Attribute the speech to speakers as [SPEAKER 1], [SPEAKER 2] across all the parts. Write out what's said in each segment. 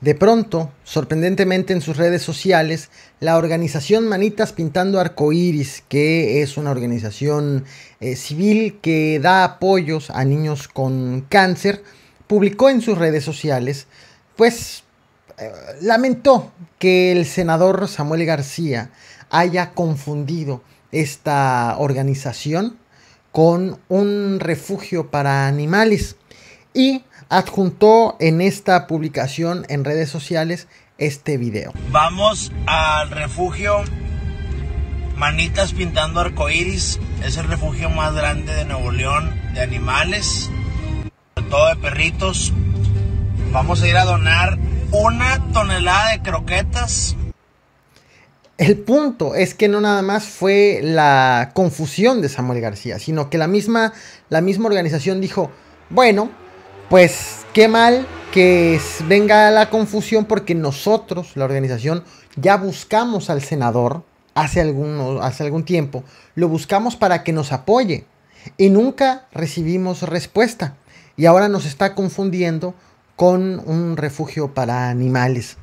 [SPEAKER 1] De pronto, sorprendentemente en sus redes sociales, la organización Manitas Pintando Arcoíris, que es una organización eh, civil que da apoyos a niños con cáncer, publicó en sus redes sociales, pues eh, lamentó que el senador Samuel García haya confundido esta organización con un refugio para animales y adjuntó en esta publicación en redes sociales este video.
[SPEAKER 2] Vamos al refugio Manitas Pintando Arcoiris. Es el refugio más grande de Nuevo León de animales, sobre todo de perritos. Vamos a ir a donar una tonelada de croquetas.
[SPEAKER 1] El punto es que no nada más fue la confusión de Samuel García, sino que la misma, la misma organización dijo, bueno, pues qué mal que venga la confusión porque nosotros, la organización, ya buscamos al senador hace, hace algún tiempo, lo buscamos para que nos apoye y nunca recibimos respuesta. Y ahora nos está confundiendo con un refugio para animales.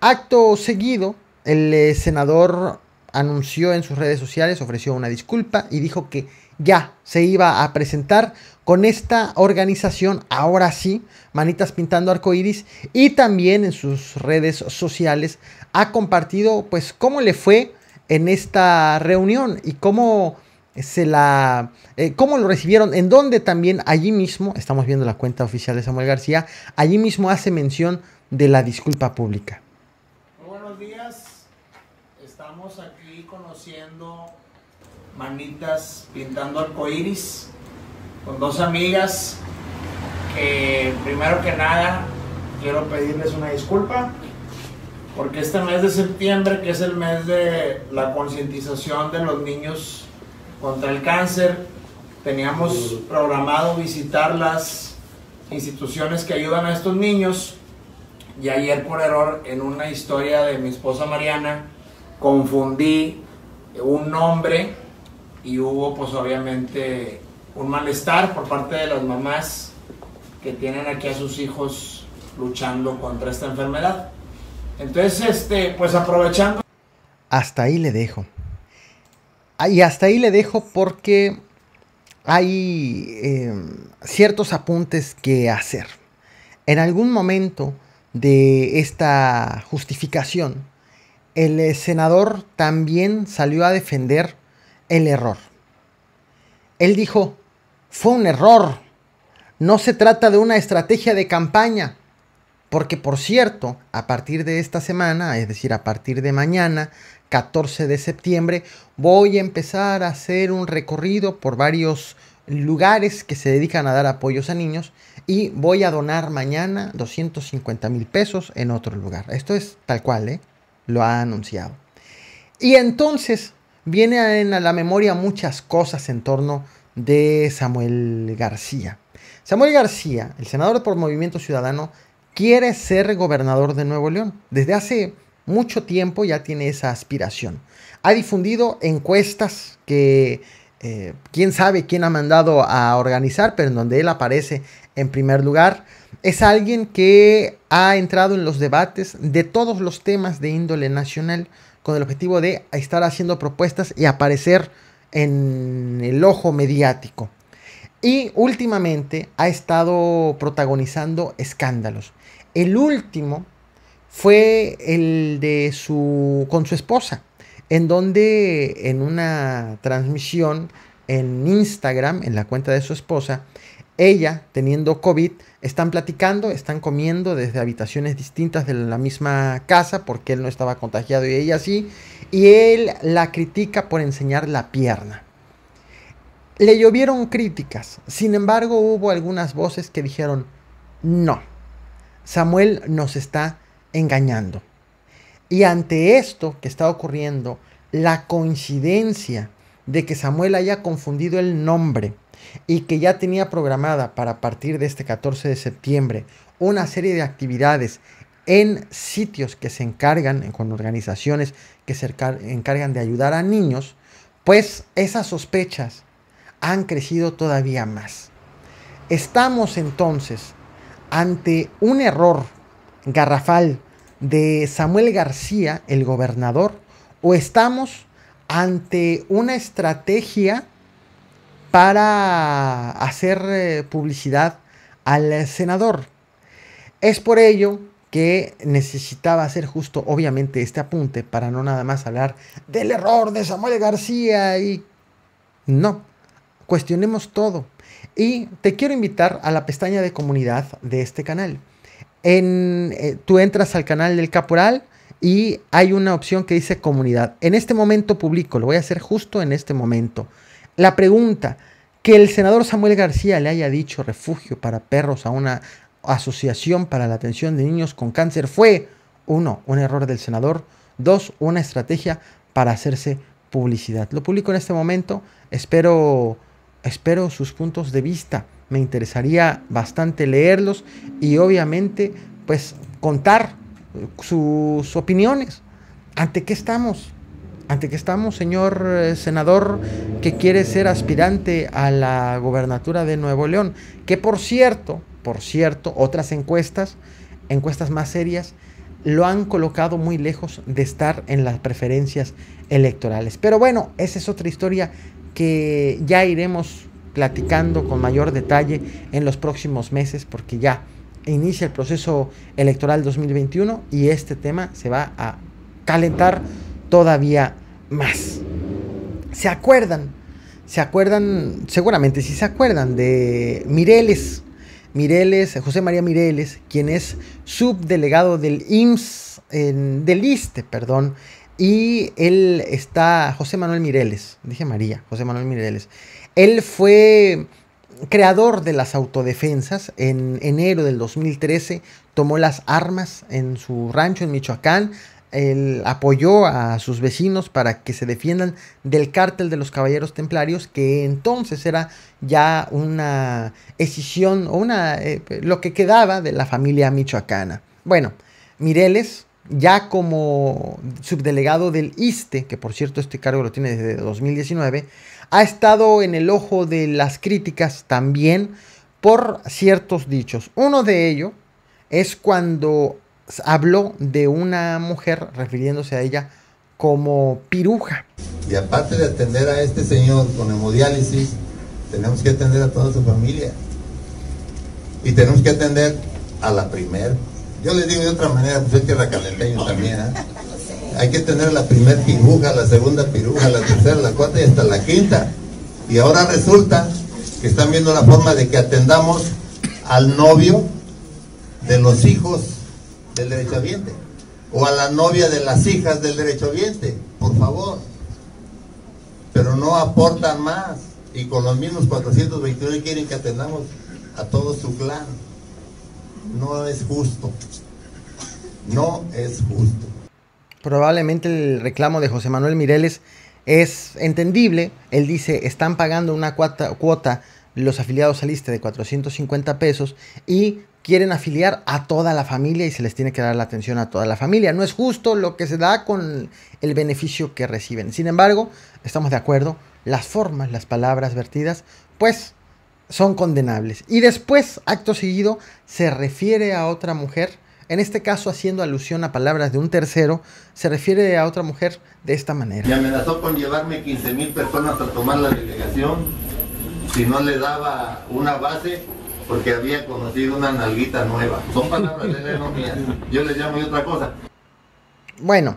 [SPEAKER 1] Acto seguido, el eh, senador anunció en sus redes sociales, ofreció una disculpa y dijo que ya se iba a presentar con esta organización, ahora sí, Manitas Pintando Arcoiris, y también en sus redes sociales ha compartido pues cómo le fue en esta reunión y cómo se la eh, cómo lo recibieron, en donde también allí mismo, estamos viendo la cuenta oficial de Samuel García, allí mismo hace mención de la disculpa pública.
[SPEAKER 2] Muy buenos días. Estamos aquí conociendo Manitas Pintando Arcoiris con dos amigas que primero que nada quiero pedirles una disculpa porque este mes de septiembre, que es el mes de la concientización de los niños contra el cáncer, teníamos programado visitar las instituciones que ayudan a estos niños y ayer por error en una historia de mi esposa Mariana confundí un nombre y hubo pues obviamente un malestar por parte de las mamás que tienen aquí a sus hijos luchando contra esta enfermedad. Entonces, este, pues aprovechando.
[SPEAKER 1] Hasta ahí le dejo. Ah, y hasta ahí le dejo porque hay em, ciertos apuntes que hacer. En algún momento de esta justificación, el senador también salió a defender el error. Él dijo, fue un error. No se trata de una estrategia de campaña. Porque por cierto, a partir de esta semana, es decir, a partir de mañana, 14 de septiembre, voy a empezar a hacer un recorrido por varios lugares que se dedican a dar apoyos a niños y voy a donar mañana 250 mil pesos en otro lugar. Esto es tal cual, ¿eh? lo ha anunciado. Y entonces vienen a la memoria muchas cosas en torno de Samuel García. Samuel García, el senador por Movimiento Ciudadano, quiere ser gobernador de Nuevo León. Desde hace mucho tiempo ya tiene esa aspiración. Ha difundido encuestas que eh, quién sabe quién ha mandado a organizar, pero en donde él aparece en primer lugar. Es alguien que ha entrado en los debates de todos los temas de índole nacional con el objetivo de estar haciendo propuestas y aparecer en el ojo mediático. Y últimamente ha estado protagonizando escándalos. El último fue el de su con su esposa, en donde en una transmisión en Instagram, en la cuenta de su esposa, ella teniendo COVID, están platicando, están comiendo desde habitaciones distintas de la misma casa porque él no estaba contagiado y ella sí, y él la critica por enseñar la pierna. Le llovieron críticas, sin embargo hubo algunas voces que dijeron, no, Samuel nos está engañando. Y ante esto que está ocurriendo, la coincidencia de que Samuel haya confundido el nombre y que ya tenía programada para partir de este 14 de septiembre una serie de actividades en sitios que se encargan, con organizaciones que se encargan de ayudar a niños, pues esas sospechas han crecido todavía más. Estamos entonces ante un error garrafal de Samuel García, el gobernador, o estamos ante una estrategia para hacer eh, publicidad al senador. Es por ello que necesitaba hacer justo, obviamente, este apunte para no nada más hablar del error de Samuel García y... No, cuestionemos todo. Y te quiero invitar a la pestaña de comunidad de este canal. En, eh, tú entras al canal del Caporal y hay una opción que dice comunidad. En este momento publico, lo voy a hacer justo en este momento. La pregunta, que el senador Samuel García le haya dicho refugio para perros a una, Asociación para la Atención de Niños con Cáncer fue, uno, un error del senador, dos, una estrategia para hacerse publicidad. Lo publico en este momento, espero, espero sus puntos de vista, me interesaría bastante leerlos y obviamente pues contar eh, sus opiniones. ¿Ante qué estamos? ¿Ante qué estamos, señor eh, senador que quiere ser aspirante a la gobernatura de Nuevo León? Que por cierto, por cierto, otras encuestas, encuestas más serias, lo han colocado muy lejos de estar en las preferencias electorales. Pero bueno, esa es otra historia que ya iremos platicando con mayor detalle en los próximos meses porque ya inicia el proceso electoral 2021 y este tema se va a calentar todavía más. ¿Se acuerdan? ¿Se acuerdan? Seguramente si sí se acuerdan de Mireles, Mireles, José María Mireles, quien es subdelegado del IMSS, en, del ISTE, perdón, y él está, José Manuel Mireles, dije María, José Manuel Mireles, él fue creador de las autodefensas, en enero del 2013 tomó las armas en su rancho en Michoacán, él apoyó a sus vecinos para que se defiendan del cártel de los caballeros templarios, que entonces era ya una escisión o una, eh, lo que quedaba de la familia michoacana. Bueno, Mireles, ya como subdelegado del ISTE, que por cierto este cargo lo tiene desde 2019, ha estado en el ojo de las críticas también por ciertos dichos. Uno de ellos es cuando habló de una mujer refiriéndose a ella como piruja.
[SPEAKER 3] Y aparte de atender a este señor con hemodiálisis, tenemos que atender a toda su familia. Y tenemos que atender a la primer. Yo le digo de otra manera, pues es tierra calenteño también. ¿eh? Hay que tener la primer piruja, la segunda piruja, la tercera, la cuarta y hasta la quinta. Y ahora resulta que están viendo la forma de que atendamos al novio de los hijos del derechohabiente o a la novia de las hijas del derecho derechohabiente, por favor. Pero no aportan más y con los mismos 421 quieren que atendamos a todo su clan. No es justo. No es justo.
[SPEAKER 1] Probablemente el reclamo de José Manuel Mireles es entendible. Él dice, están pagando una cuota, los afiliados al lista de 450 pesos y quieren afiliar a toda la familia y se les tiene que dar la atención a toda la familia. No es justo lo que se da con el beneficio que reciben. Sin embargo, estamos de acuerdo, las formas, las palabras vertidas, pues son condenables. Y después, acto seguido, se refiere a otra mujer, en este caso haciendo alusión a palabras de un tercero, se refiere a otra mujer de esta manera. Y amenazó
[SPEAKER 3] con llevarme 15 mil personas a tomar la delegación si no le daba una base porque había conocido una nalguita nueva. Son palabras de la Yo les llamo y otra cosa.
[SPEAKER 1] Bueno,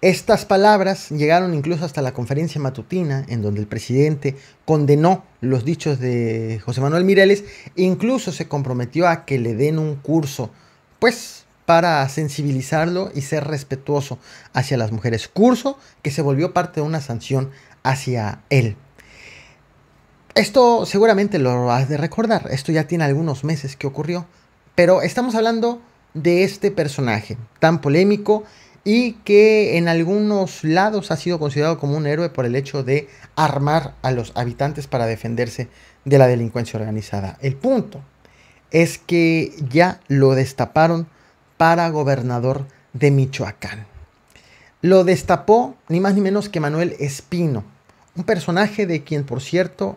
[SPEAKER 1] estas palabras llegaron incluso hasta la conferencia matutina, en donde el presidente condenó los dichos de José Manuel Mireles e incluso se comprometió a que le den un curso, pues para sensibilizarlo y ser respetuoso hacia las mujeres. Curso que se volvió parte de una sanción hacia él. Esto seguramente lo has de recordar, esto ya tiene algunos meses que ocurrió, pero estamos hablando de este personaje tan polémico y que en algunos lados ha sido considerado como un héroe por el hecho de armar a los habitantes para defenderse de la delincuencia organizada. El punto es que ya lo destaparon para gobernador de Michoacán. Lo destapó ni más ni menos que Manuel Espino, un personaje de quien, por cierto,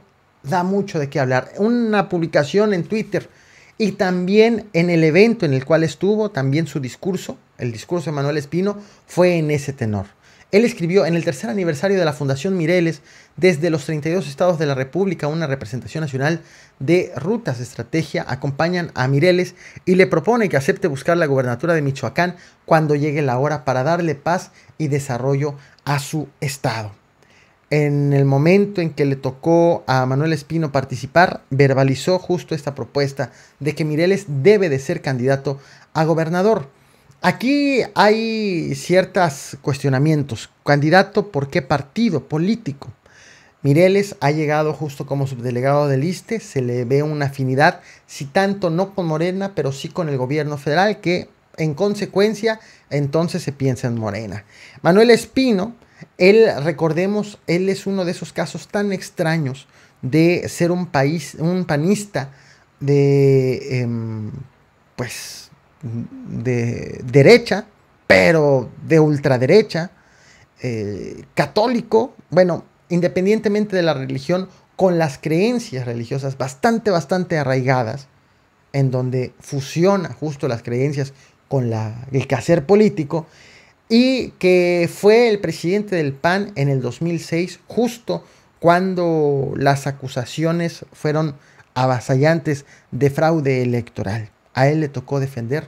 [SPEAKER 1] da mucho de qué hablar. Una publicación en Twitter y también en el evento en el cual estuvo, también su discurso, el discurso de Manuel Espino, fue en ese tenor. Él escribió en el tercer aniversario de la Fundación Mireles, desde los 32 estados de la República, una representación nacional de rutas de estrategia acompañan a Mireles y le propone que acepte buscar la gobernatura de Michoacán cuando llegue la hora para darle paz y desarrollo a su estado en el momento en que le tocó a Manuel Espino participar, verbalizó justo esta propuesta de que Mireles debe de ser candidato a gobernador. Aquí hay ciertos cuestionamientos. Candidato por qué partido político. Mireles ha llegado justo como subdelegado del ISTE, se le ve una afinidad, si tanto no con Morena, pero sí con el gobierno federal, que en consecuencia entonces se piensa en Morena. Manuel Espino, él, recordemos, él es uno de esos casos tan extraños de ser un país, un panista de, em, pues, de derecha, pero de ultraderecha, eh, católico, bueno, independientemente de la religión, con las creencias religiosas bastante, bastante arraigadas, en donde fusiona justo las creencias con el quehacer político y que fue el presidente del PAN en el 2006, justo cuando las acusaciones fueron avasallantes de fraude electoral. A él le tocó defender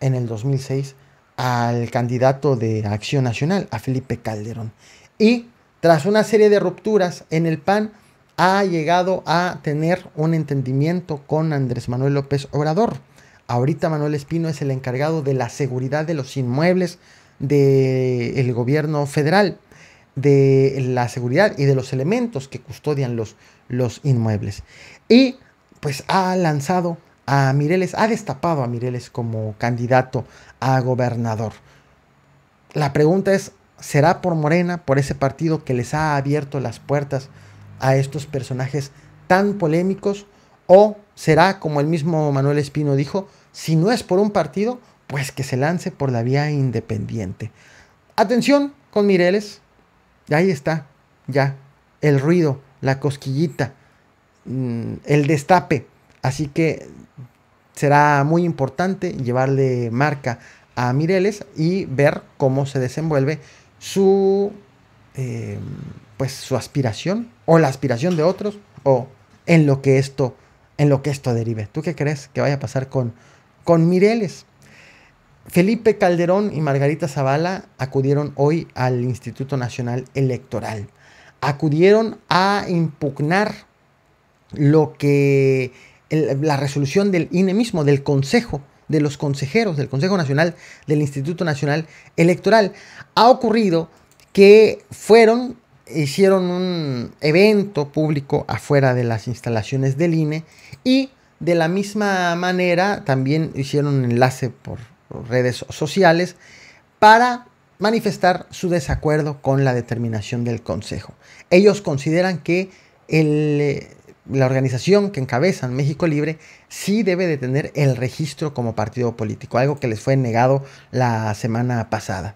[SPEAKER 1] en el 2006 al candidato de Acción Nacional, a Felipe Calderón. Y tras una serie de rupturas en el PAN, ha llegado a tener un entendimiento con Andrés Manuel López Obrador. Ahorita Manuel Espino es el encargado de la seguridad de los inmuebles del el gobierno federal, de la seguridad y de los elementos que custodian los, los inmuebles. Y pues ha lanzado a Mireles, ha destapado a Mireles como candidato a gobernador. La pregunta es, ¿será por Morena, por ese partido que les ha abierto las puertas a estos personajes tan polémicos? ¿O será, como el mismo Manuel Espino dijo, si no es por un partido, pues que se lance por la vía independiente. Atención con Mireles. Ahí está, ya. El ruido, la cosquillita, mm, el destape. Así que será muy importante llevarle marca a Mireles y ver cómo se desenvuelve su, eh, pues, su aspiración o la aspiración de otros o en lo que esto, en lo que esto derive. ¿Tú qué crees que vaya a pasar con, con Mireles? Felipe Calderón y Margarita Zavala acudieron hoy al Instituto Nacional Electoral. Acudieron a impugnar lo que la resolución del INE mismo, del Consejo, de los consejeros del Consejo Nacional del Instituto Nacional Electoral. Ha ocurrido que fueron, hicieron un evento público afuera de las instalaciones del INE y de la misma manera también hicieron un enlace por redes sociales para manifestar su desacuerdo con la determinación del Consejo. Ellos consideran que eh, la organización que encabezan México Libre sí debe de tener el registro como partido político, algo que les fue negado la semana pasada.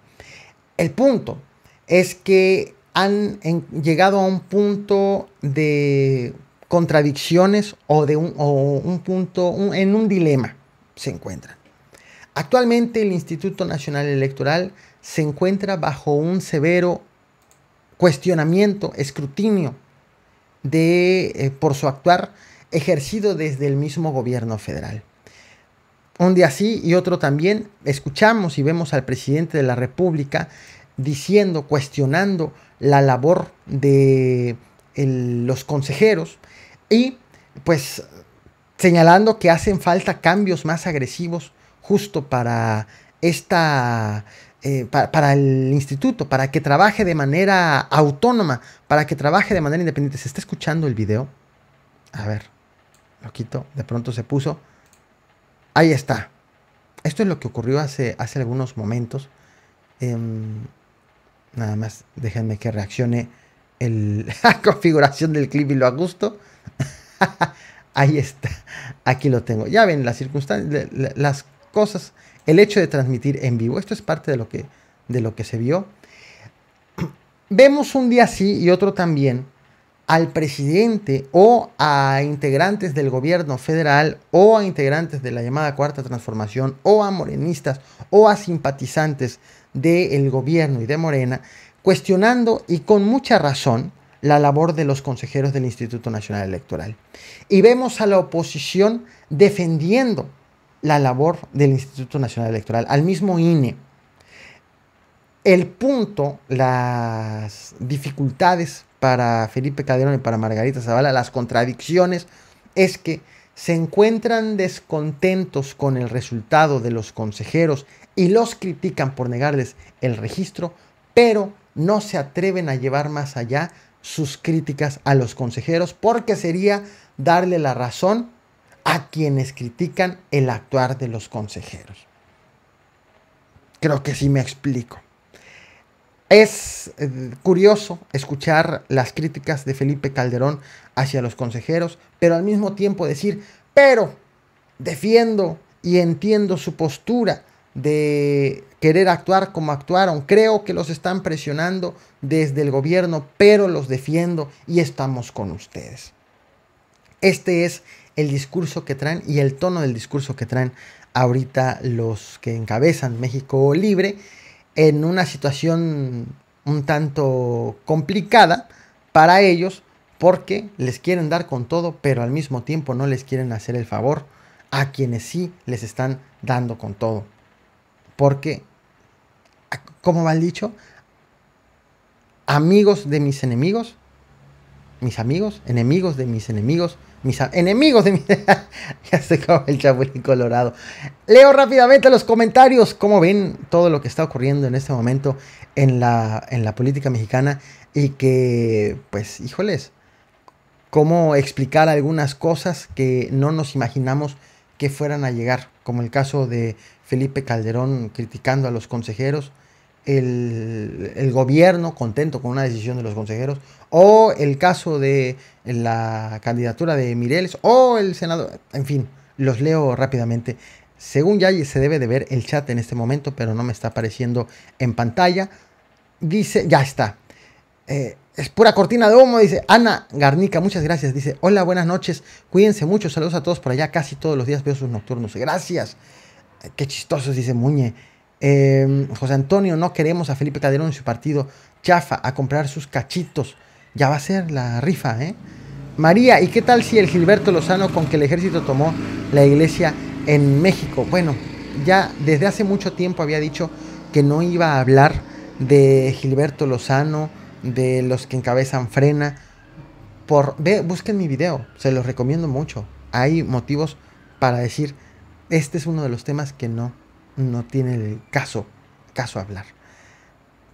[SPEAKER 1] El punto es que han llegado a un punto de contradicciones o de un, punto en un dilema se encuentran. Actualmente el Instituto Nacional Electoral se encuentra bajo un severo cuestionamiento, escrutinio de, eh, por su actuar ejercido desde el mismo gobierno federal. Un día así y otro también escuchamos y vemos al presidente de la República diciendo, cuestionando la labor de los consejeros y pues señalando que hacen falta cambios más agresivos justo para esta eh, para, el instituto, para que trabaje de manera autónoma, para que trabaje de manera independiente. ¿Se está escuchando el video? A ver, lo quito, de pronto se puso. Ahí está. Esto es lo que ocurrió hace, hace algunos momentos. Em, nada más, déjenme que reaccione la configuración del clip y lo ajusto. Ahí está, aquí lo tengo. Ya ven las circunstancias, las cosas. El hecho de transmitir en vivo, esto es parte de lo que, de lo que se vio. Vemos un día sí y otro también al presidente o a integrantes del gobierno federal o a integrantes de la llamada cuarta transformación o a morenistas o a simpatizantes del gobierno y de Morena, cuestionando y con mucha razón la labor de los consejeros del Instituto Nacional Electoral. Y vemos a la oposición defendiendo la labor del Instituto Nacional Electoral, al mismo INE. El punto, las dificultades para Felipe Calderón y para Margarita Zavala, las contradicciones, es que se encuentran descontentos con el resultado de los consejeros y los critican por negarles el registro, pero no se atreven a llevar más allá sus críticas a los consejeros porque sería darle la razón a quienes critican el actuar de los consejeros. Creo que sí me explico. Es eh, curioso escuchar las críticas de Felipe Calderón hacia los consejeros, pero al mismo tiempo decir, pero defiendo y entiendo su postura de querer actuar como actuaron. Creo que los están presionando desde el gobierno, pero los defiendo y estamos con ustedes. Este es el discurso que traen y el tono del discurso que traen ahorita los que encabezan México Libre en una situación un tanto complicada para ellos porque les quieren dar con todo, pero al mismo tiempo no les quieren hacer el favor a quienes sí les están dando con todo. Porque, como mal dicho, amigos de mis enemigos, mis amigos, enemigos de mis enemigos, mis enemigos de mi... ya se el chapulín colorado. Leo rápidamente los comentarios, cómo ven todo lo que está ocurriendo en este momento en la, en la política mexicana y que, pues, híjoles, cómo explicar algunas cosas que no nos imaginamos que fueran a llegar, como el caso de Felipe Calderón criticando a los consejeros el, gobierno contento con una decisión de los consejeros, o el caso de la candidatura de Mireles, o el senador, en fin, los leo rápidamente. Según ya se debe de ver el chat en este momento, pero no me está apareciendo en pantalla. Dice, ya está. Eh, es pura cortina de humo, dice Ana Garnica, muchas gracias. Dice, hola, buenas noches, cuídense mucho, saludos a todos por allá, casi todos los días veo sus nocturnos. Gracias. Eh, qué chistosos, dice Muñe. Em, José Antonio, no queremos a Felipe Calderón en su partido. Chafa, a comprar sus cachitos. Ya va a ser la rifa, ¿eh? María, ¿y qué tal si el Gilberto Lozano con que el ejército tomó la iglesia en México? Bueno, ya desde hace mucho tiempo había dicho que no iba a hablar de Gilberto Lozano, de los que encabezan Frena. Por, busquen mi video, se los recomiendo mucho. Hay motivos para decir, este es uno de los temas que no no tiene el caso, caso hablar.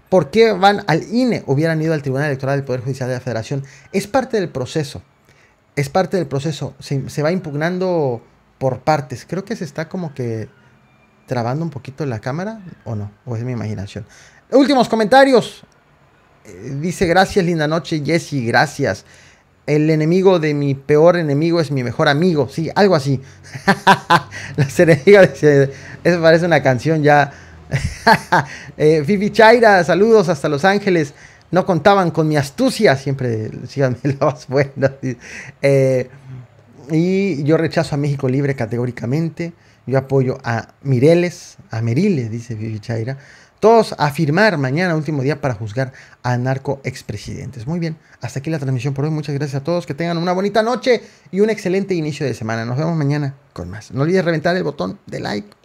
[SPEAKER 1] ¿Por qué van al INE? Hubieran ido al Tribunal Electoral del Poder Judicial de la Federación. Es parte del proceso. Es parte del proceso. Se, se va impugnando por partes. Creo que se está como que trabando un poquito la cámara, o no, o es mi imaginación. Últimos comentarios. Eh, dice gracias, linda noche, Jessy, gracias el enemigo de mi peor enemigo es mi mejor amigo, sí, algo así. La enemigas Eso parece una canción ya. eh, Fifi Chaira, saludos hasta Los Ángeles. No contaban con mi astucia, siempre síganme las buenas. y yo rechazo a México Libre categóricamente. Yo apoyo a Mireles, a Meriles, dice Vivi Chaira todos a firmar mañana, último día, para juzgar a narco expresidentes. Muy bien, hasta aquí la transmisión por hoy. Muchas gracias a todos. Que tengan una bonita noche y un excelente inicio de semana. Nos vemos mañana con más. No olvides reventar el botón de like.